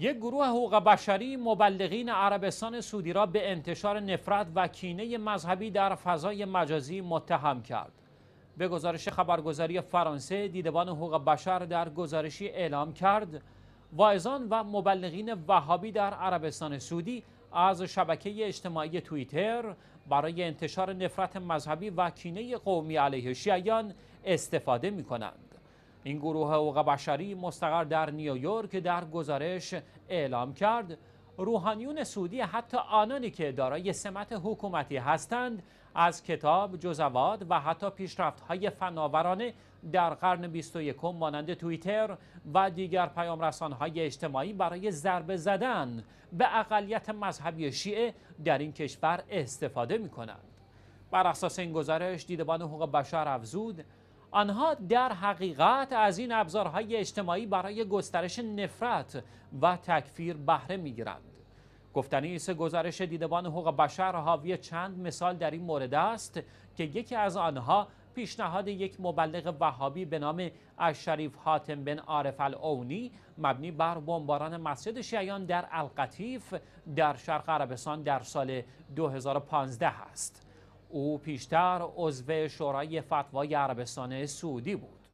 یک گروه حقوق بشری مبلغین عربستان سعودی را به انتشار نفرت و کینه مذهبی در فضای مجازی متهم کرد. به گزارش خبرگزاری فرانسه دیدبان حقوق بشر در گزارشی اعلام کرد واعظان و مبلغین وهابی در عربستان سعودی از شبکه اجتماعی توییتر برای انتشار نفرت مذهبی و کینه قومی علیه شیعیان استفاده می کنند. این گروه حقوق بشری مستقر در نیویورک در گزارش اعلام کرد روحانیون سعودی حتی آنانی که دارای سمت حکومتی هستند از کتاب، جزوات و حتی های فناورانه در قرن 21 مانند توییتر و دیگر پیام های اجتماعی برای ضربه زدن به اقلیت مذهبی شیعه در این کشور استفاده می کنند. بر اساس این گزارش دیدبان حقوق بشر افزود آنها در حقیقت از این ابزارهای اجتماعی برای گسترش نفرت و تکفیر بهره گیرند گفتنی است گزارش دیدبان حقوق بشر حاوی چند مثال در این مورد است که یکی از آنها پیشنهاد یک مبلغ وهابی به نام الشریف حاتم بن عارف الاونی مبنی بر بمباران مسجد شیعیان در القطیف در شرق عربستان در سال 2015 است. او پیشتر عضو شورای فتوای عربستان سعودی بود